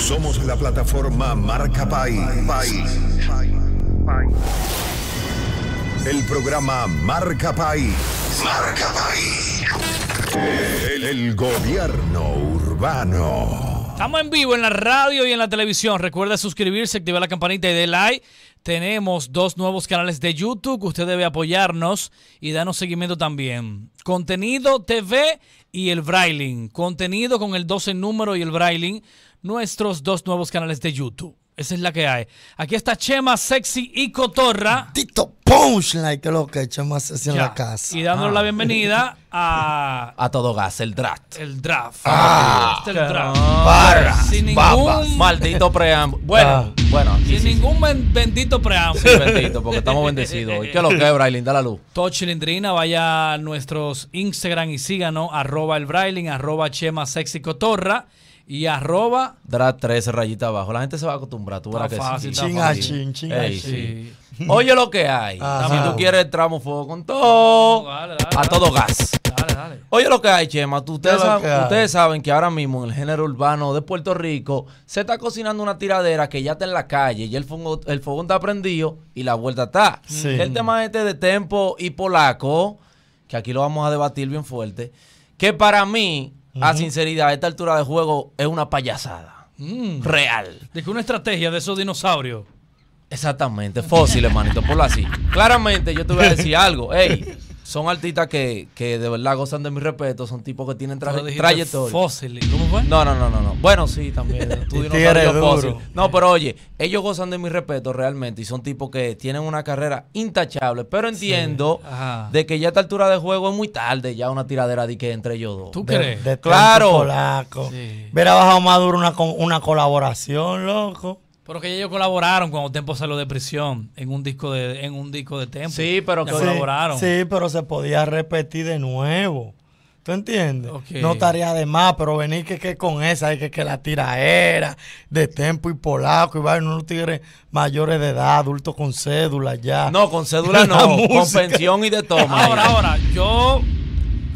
Somos la plataforma Marca País. El programa Marca País. Marca El, gobierno urbano. Estamos en vivo en la radio y en la televisión. Recuerda suscribirse, activar la campanita y de like. Tenemos dos nuevos canales de YouTube usted debe apoyarnos y darnos seguimiento también. Contenido TV y el Brailing. Contenido con el 12 número y el Brailing nuestros dos nuevos canales de YouTube. Esa es la que hay. Aquí está Chema Sexy y Cotorra. Tito Punch, que lo que Chema Sexy ya. en la casa. Y dándonos la ah. bienvenida a. A todo gas, el draft. El draft. Ah. Este el draft. Sin ningún. Maldito preámbulo. Bueno, ah. bueno. Sin ningún bendito preámbulo. Sí, bendito, porque estamos bendecidos. ¿Y qué lo que, Brailin? Da la luz. Todo chilindrina, vaya a nuestros Instagram y síganos. Arroba el Brailin, arroba Chema Sexy Cotorra y arroba drag 13 rayita abajo. La gente se va a acostumbrar, tú verás que sí. Oye lo que hay. si tú quieres tramo fuego con todo, a todo gas. Dale, dale. Oye lo que hay, Chema. ustedes, saben, que ahora mismo en el género urbano de Puerto Rico se está cocinando una tiradera que ya está en la calle y el fogón, el fogón está prendido y la vuelta está. El tema este de Tempo y Polaco, que aquí lo vamos a debatir bien fuerte, que para mí a sinceridad, a esta altura de juego es una payasada. Mm. Real. De una estrategia de esos dinosaurios. Exactamente, fósiles, manito, por así. Claramente yo te voy a decir algo. Ey, son artistas que, que de verdad gozan de mi respeto, son tipos que tienen traje trayectoria. Fósiles, ¿cómo fue? No, no, no, no, no. Bueno, sí, también. Tú fósil. No, pero oye, ellos gozan de mi respeto realmente y son tipos que tienen una carrera intachable, pero entiendo de que ya a esta altura de juego es muy tarde ya una tiradera de que entre ellos dos. ¿Tú crees? claro. Ver bajado Maduro una, una colaboración, loco. Pero que ellos colaboraron cuando Tempo salió de prisión en un disco de en un disco de Tempo. Sí, pero colaboraron. Sí, pero se podía repetir de nuevo. ¿Tú entiendes? No estaría de más, pero venir que, con esa, que, que la tira era de Tempo y Polaco y vayan unos tigres mayores de edad, adultos con cédula ya. No, con cédula no, con pensión y de todo. Ahora, ahora, yo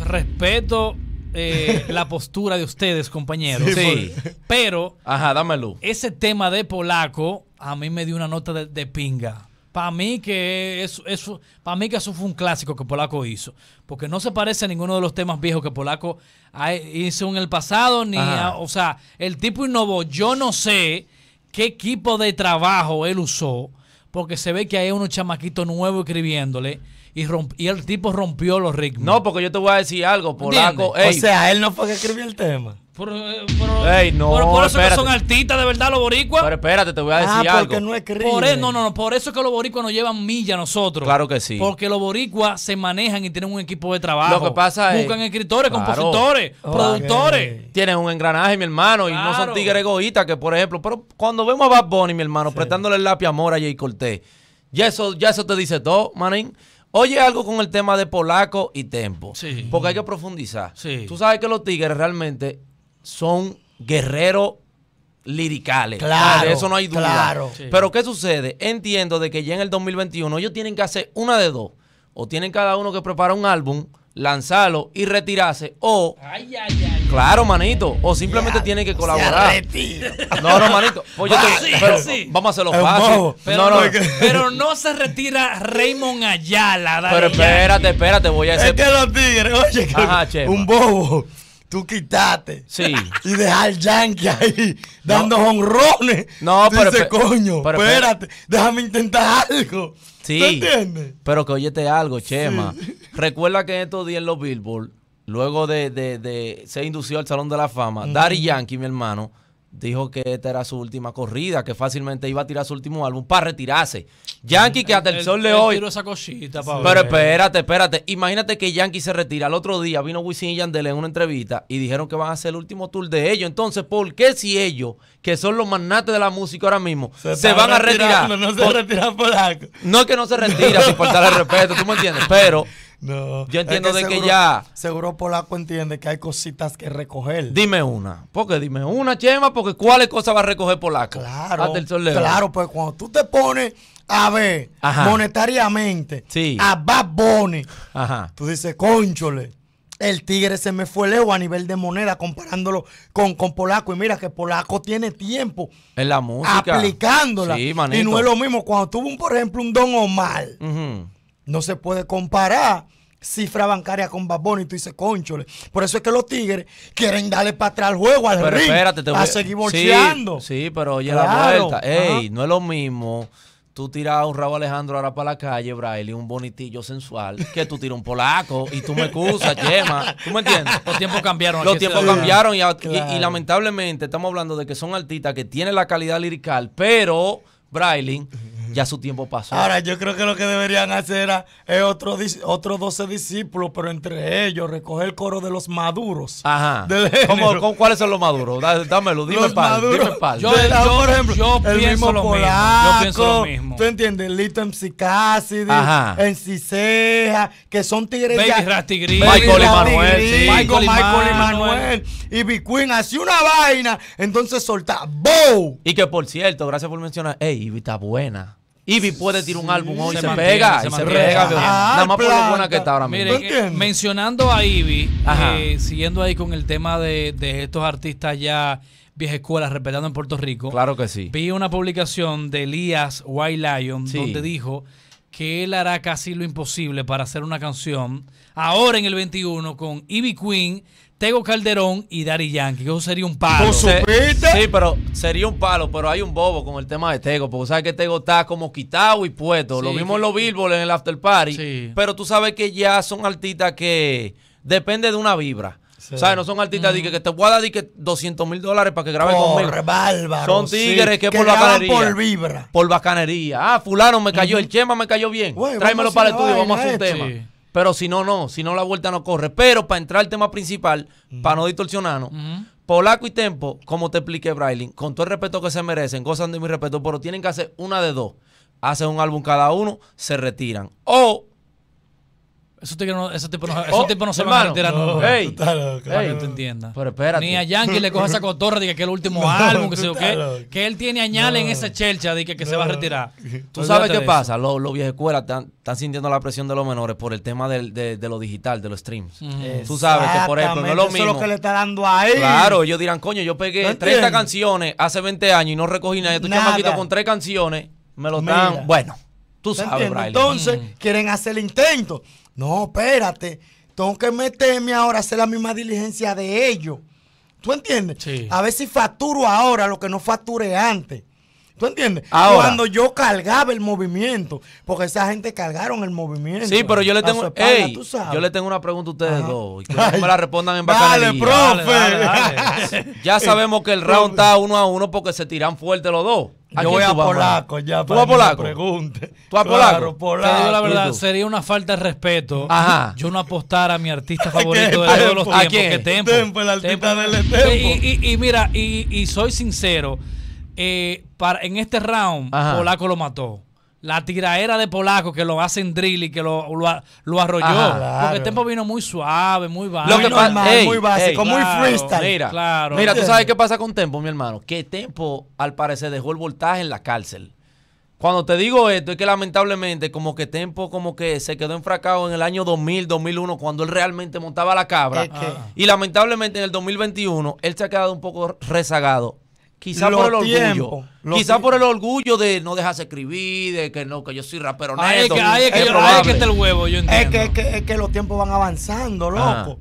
respeto eh, la postura de ustedes, compañeros. Sí. Pero. Ajá, dámelo. Ese tema de polaco a mí me dio una nota de, pinga. Para mí que eso, para mí que eso fue un clásico que Polaco hizo, porque no se parece a ninguno de los temas viejos que Polaco hizo en el pasado ni, o sea, el tipo innovó. Yo no sé qué equipo de trabajo él usó, porque se ve que hay unos chamaquitos nuevos escribiéndole y, el tipo rompió los ritmos. No, porque yo te voy a decir algo, Polaco. Ey, o sea, él no fue que escribió el tema. Por, eh, por, eso que son artistas de verdad los boricuas. Pero espérate, te voy a ah, decir ah, algo. No, por eso, no, no, no, por eso es que los boricuas nos llevan milla a nosotros. Claro que sí. Porque los boricuas se manejan y tienen un equipo de trabajo. Lo que pasa es. Buscan escritores, compositores, productores. Tienen un engranaje, mi hermano, y no son tigres egoístas que, por ejemplo, pero cuando vemos a Bad Bunny, mi hermano, prestándole el lápiz amor a Jay Cortés, ya eso, ya eso te dice todo, manín. Oye, algo con el tema de Polaco y Tempo. Sí. Porque hay que profundizar. Sí. Tú sabes que los Tigres realmente son guerreros liricales. Claro. Ah, de eso no hay duda. Claro. Pero ¿qué sucede? Entiendo de que ya en el 2021 ellos tienen que hacer una de dos. O tienen cada uno que prepara un álbum lanzarlo y retirarse o ay, ay, ay, claro manito o simplemente tiene que colaborar no no manito pues ah, sí, pero, sí. vamos a hacerlo fácil pero no, no, pero no se retira Raymond Ayala dale, pero espérate espérate voy a hacer es que los tigres oye un bobo tú quitaste. Sí. Y dejar Yankee ahí dando honrones. No, pero. Dice, coño, espérate, déjame intentar algo. Sí. ¿Te entiendes? Pero que oyete algo, Chema. Recuerda que en estos días en los Billboard, luego de, de, de se indució al Salón de la Fama, Darry Daddy Yankee, mi hermano, dijo que esta era su última corrida, que fácilmente iba a tirar su último álbum para retirarse. Yankee, que hasta el, sol de hoy. Pero espérate, espérate. Imagínate que Yankee se retira. El otro día vino Wisin y Yandel en una entrevista y dijeron que van a hacer el último tour de ellos. Entonces, ¿por qué si ellos, que son los magnates de la música ahora mismo, se, van a retirar? No, se retiran por algo. No es que no se retira, sin faltar el respeto, tú me entiendes. Pero no. Yo entiendo de que ya. Seguro Polaco entiende que hay cositas que recoger. Dime una. Porque dime una, Chema, porque ¿cuáles cosas va a recoger Polaco? Claro. claro, pues cuando tú te pones a ver monetariamente a Bad Ajá. tú dices, conchole. El tigre se me fue lejos a nivel de moneda comparándolo con, Polaco. Y mira que Polaco tiene tiempo en la música. aplicándola. y no es lo mismo. Cuando tuvo, un, por ejemplo, un Don Omar. mal. No se puede comparar cifra bancaria con babón y tú dices, conchole. Por eso es que los Tigres quieren darle para atrás al juego, al pero te a seguir Sí, pero oye la vuelta. Ey, no es lo mismo tú tiras un rabo Alejandro ahora para la calle, Braille, un bonitillo sensual, que tú tiras un polaco y tú me excusas, Chema. ¿Tú me entiendes? Los tiempos cambiaron. Los tiempos cambiaron y, lamentablemente estamos hablando de que son artistas que tienen la calidad lirical, pero Briley ya su tiempo pasó. Ahora, yo creo que lo que deberían hacer es eh, otro, otros 12 discípulos, pero entre ellos recoger el coro de los maduros. Ajá. cuáles son los maduros? Dámelo, dime pal, dime Yo, por ejemplo, el pienso mismo lo mismo. Yo pienso lo mismo. ¿Tú entiendes? Litam Cassidy, en Ciseja, que son tigres Baby ya, Michael Emanuel, Michael, Michael Emanuel. Y b Queen, así una vaina. Entonces solta, ¡bow! Y que por cierto, gracias por mencionar, ¡ey, y está buena! Ivy puede tirar un álbum hoy, se, pega, se, y se pega. Nada más por lo buena que está ahora mismo. Mire, mencionando a Ivy, eh, siguiendo ahí con el tema de, estos artistas ya vieja escuela respetando en Puerto Rico. Claro que sí. Vi una publicación de Elías White Lion donde dijo que él hará casi lo imposible para hacer una canción ahora en el 21 con Ivy Queen, Tego Calderón y Daddy Yankee. Eso sería un palo. Sí, pero sería un palo, pero hay un bobo con el tema de Tego, porque sabes que Tego está como quitado y puesto. lo mismo en los Billboard en el After Party, pero tú sabes que ya son artistas que depende de una vibra. ¿Sabes? No son artistas que, te voy a dar 200 mil dólares para que grabes conmigo. son tigres que, por bacanería. Por vibra. Por bacanería. Ah, fulano me cayó, el chema me cayó bien. Tráemelo para el estudio, vamos a hacer un tema. Este. Pero si no, no. Si no, la vuelta no corre. Pero para entrar al tema principal, para no distorsionarnos, Polaco y Tempo, como te expliqué, Braylin, con todo el respeto que se merecen, gozan de mi respeto, pero tienen que hacer una de dos. Hacen un álbum cada uno, se retiran. O eso tipo no, no, oh, no se va van a retirar no, que tú entiendas. Pero espérate. Ni a Yankee le coge esa cotorra de que, es el último álbum, que Que él tiene añale en esa chelcha de que, se va a retirar. Tú sabes qué pasa. Los lo escuelas están, sintiendo la presión de los menores por el tema del, de, lo digital, de los streams. Tú sabes que, por ejemplo, no es lo mismo. Eso es lo que le está dando a él. Claro, ellos dirán, coño, yo pegué 30 canciones hace 20 años y no recogí nada. Tú chamaquito con tres canciones, me lo dan. Bueno, tú sabes, Entonces, quieren hacer el intento. No, espérate, tengo que meterme ahora a hacer la misma diligencia de ellos. ¿Tú entiendes? A ver si facturo ahora lo que no facturé antes. ¿Tú entiendes? Cuando yo cargaba el movimiento, porque esa gente cargaron el movimiento. Sí, pero yo le tengo, yo le tengo una pregunta a ustedes dos y que no me la respondan en bacanería. Dale, profe. ya sabemos que el round está uno a uno porque se tiran fuerte los dos. yo voy a Polaco ya ¿Tú a Polaco? Pregunte. ¿Tú a Polaco? polaco. la verdad, sería una falta de respeto Ajá. yo no apostar a mi artista favorito de todos los tiempos. ¿A quién? Tempo. el artista del Y, y, y mira, y soy sincero, eh, para, en este round, Polaco lo mató. La tiraera de Polaco que lo hacen drill y que lo, lo, arrolló. Porque tempo vino muy suave, muy básico Lo que pasa, muy básico, muy freestyle. Mira, tú sabes qué pasa con Tempo, mi hermano. Que Tempo, al parecer, dejó el voltaje en la cárcel. Cuando te digo esto, es que lamentablemente como que Tempo como que se quedó enfracado en el año 2000, 2001, cuando él realmente montaba la cabra. Y lamentablemente en el 2021, él se ha quedado un poco rezagado Quizá por el orgullo. quizá por el orgullo de no dejarse escribir, de que no, que yo soy rapero no es que, ahí es que, está el huevo, yo entiendo. Es que, los tiempos van avanzando, loco.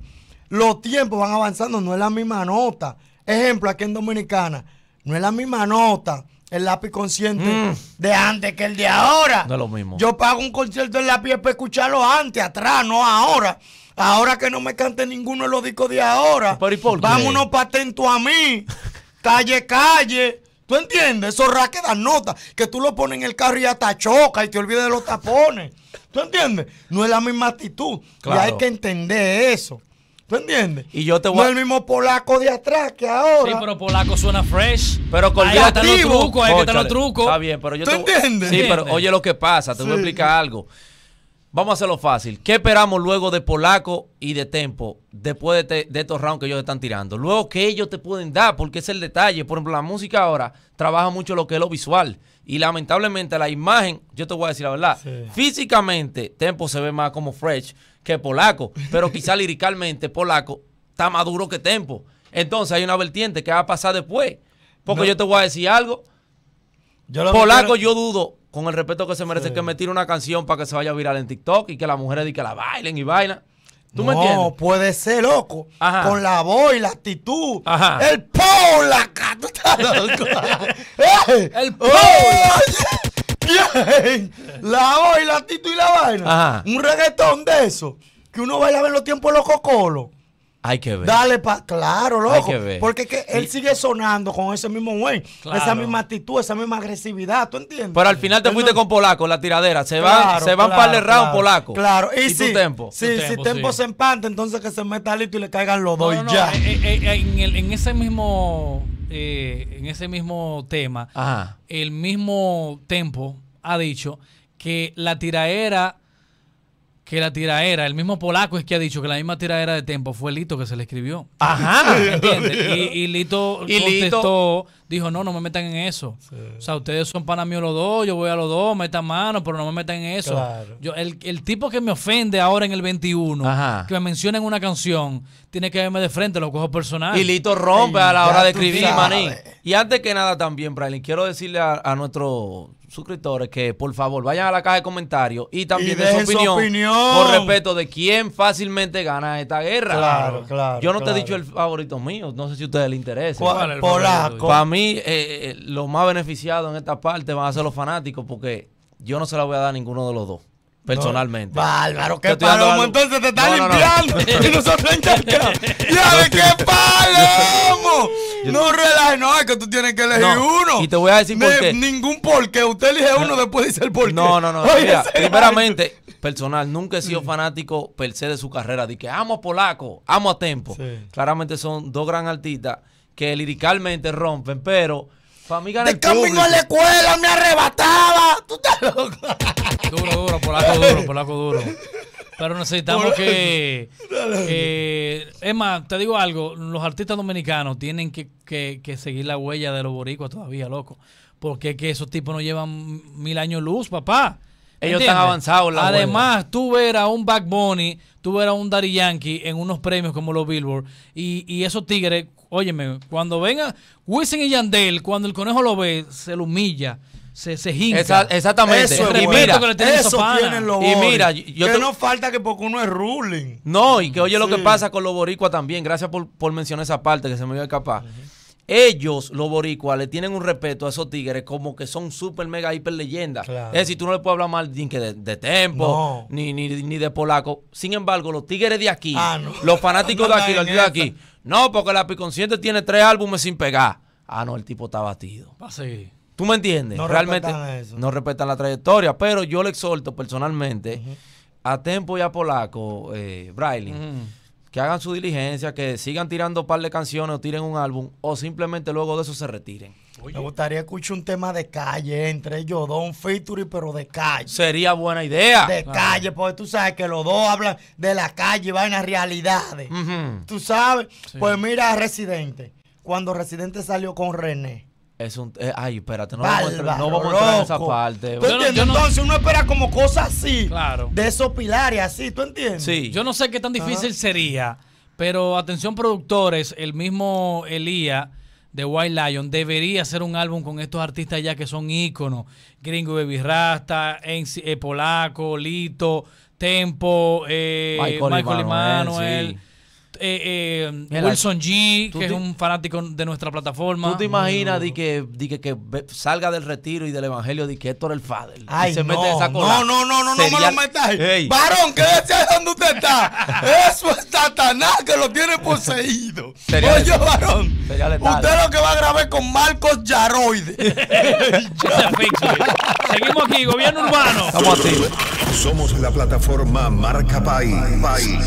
Los tiempos van avanzando, no es la misma nota. Ejemplo, aquí en Dominicana, no es la misma nota el lápiz consciente mm. de antes que el de ahora. No es lo mismo. Yo pago un concierto en lápiz para escucharlo antes, atrás, no ahora. Ahora que no me cante ninguno de los discos de ahora. Pero, ¿y por qué? Vámonos patento a mí calle, calle. ¿Tú entiendes? Esos raques dan nota, que tú lo pones en el carro y hasta choca y te olvidas de los tapones. ¿Tú entiendes? No es la misma actitud. hay que entender eso. ¿Tú entiendes? no es el mismo polaco de atrás que ahora. Sí, pero polaco suena fresh. Pero con el están los que los Está bien, pero yo ¿Tú entiendes? Sí, pero oye lo que pasa, tú me voy a algo. Vamos a hacerlo fácil. ¿Qué esperamos luego de Polaco y de Tempo después de, estos rounds que ellos están tirando? Luego ¿qué ellos te pueden dar, porque es el detalle. Por ejemplo, la música ahora trabaja mucho lo que es lo visual. Y lamentablemente la imagen, yo te voy a decir la verdad, físicamente Tempo se ve más como Fresh que Polaco, pero quizá liricalmente Polaco está más duro que Tempo. Entonces hay una vertiente que va a pasar después. Porque yo te voy a decir algo. Polaco yo dudo con el respeto que se merece, que me tire una canción para que se vaya a viral en TikTok y que las mujeres que la bailen y bailan. ¿Tú me entiendes? No, puede ser, loco. Con la voz, y la actitud. El polo, la El polo. La voz, la actitud y la vaina. Un reggaetón de eso. Que uno baila a ver los tiempos de los cocolos. Hay que ver. Dale para. Claro, loco. que Porque que él sigue sonando con ese mismo güey. Esa misma actitud, esa misma agresividad. ¿Tú entiendes? Pero al final te fuiste con Polaco, la tiradera. Se va van, se van claro, Polaco. Claro. Y, si, tu tempo? Sí, si Tempo se empanta, entonces que se meta alito y le caigan los dos ya. Eh, eh, eh, en, ese mismo. en ese mismo tema, Ajá. el mismo Tempo ha dicho que la tiradera que la tiraera, el mismo polaco es que ha dicho que la misma era de tiempo fue Lito que se le escribió. Ajá. Y, Lito contestó, dijo, no, no me metan en eso. O sea, ustedes son para mí los dos, yo voy a los dos, metan mano, pero no me metan en eso. Yo, el, tipo que me ofende ahora en el 21, que me menciona una canción, tiene que verme de frente, lo cojo personal. Y Lito rompe a la hora de escribir, Y antes que nada también, Brian, quiero decirle a nuestro suscriptores que por favor vayan a la caja de comentarios y también de su opinión, con de quién fácilmente gana esta guerra. Claro, claro. Yo no te he dicho el favorito mío, no sé si a ustedes les interesa. ¿Cuál? Polaco. Para mí, eh, eh los más beneficiados en esta parte van a ser los fanáticos porque yo no se la voy a dar a ninguno de los dos personalmente. Bárbaro, qué palomo. Entonces te está limpiando y nosotros ver ¡Ya qué palomo! no relaje, no, es que tú tienes que elegir uno. Y te voy a decir por qué. Ningún qué, Usted elige uno, después dice el qué No, no, no. primeramente, personal, nunca he sido mm. fanático per se de su carrera. di que amo a Polaco, amo a Tempo. Claramente son dos gran artistas que liricalmente rompen, pero para De camino a la escuela me arrebataba. Tú estás loco. Duro, duro, Polaco duro, Polaco duro. Pero necesitamos que... Eh, Emma, te digo algo, los artistas dominicanos tienen que, que, que seguir la huella de los boricuas todavía, loco. Porque es que esos tipos no llevan mil años luz, papá. Ellos están avanzados. La Además, tú ver a un Back Bunny, tú ver a un Daddy Yankee en unos premios como los Billboard. Y, y esos tigres, óyeme, cuando venga Wilson y Yandel, cuando el conejo lo ve, se lo humilla se, se exactamente. Eso, y mira, que los y mira, yo que no falta que poco uno es ruling. No, y que oye lo que pasa con los boricuas también. Gracias por, mencionar esa parte que se me iba a escapar. Ellos, los boricuas, le tienen un respeto a esos tigres como que son super mega hiper leyendas. Es decir, tú no le puedes hablar mal de, tempo, ni, ni, de polaco. Sin embargo, los tigres de aquí, ah, los fanáticos de aquí, los de aquí, no, porque la Piconciente tiene tres álbumes sin pegar. Ah, no, el tipo está batido. Así. ¿Tú me entiendes? Realmente no respetan la trayectoria, pero yo le exhorto personalmente a Tempo y a Polaco, eh, que hagan su diligencia, que sigan tirando un par de canciones o tiren un álbum o simplemente luego de eso se retiren. Me gustaría escuchar un tema de calle, entre ellos dos, un featuring, pero de calle. Sería buena idea. De calle, porque tú sabes que los dos hablan de la calle, van a realidades. Tú sabes, pues mira, Residente, cuando Residente salió con René es un. Eh, ay, espérate, no, vamos, a, no vamos a entrar en esa parte. Entonces uno espera como cosas así. Claro. De esos pilares así, ¿tú entiendes? Sí. Yo no sé qué tan difícil sería, pero atención, productores, el mismo Elías de White Lion debería hacer un álbum con estos artistas ya que son íconos: Gringo Baby Rasta, eh, Polaco, Lito, Tempo, eh, Michael, eh, eh, Wilson G, que es un fanático de nuestra plataforma. ¿Tú te imaginas que, que, que, salga del retiro y del evangelio de que Héctor el Fader? se no, mete esa cola. No, no, no, no, no me lo metas Hey. Varón, quédese ahí donde usted está. Eso es Satanás que lo tiene poseído. Oye, varón. usted lo que va a grabar con Marcos Yaroide. Seguimos aquí, gobierno urbano. estamos aquí Somos la plataforma Marca País. País.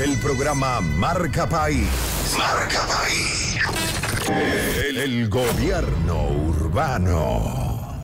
El programa Marca País. Marca el gobierno urbano.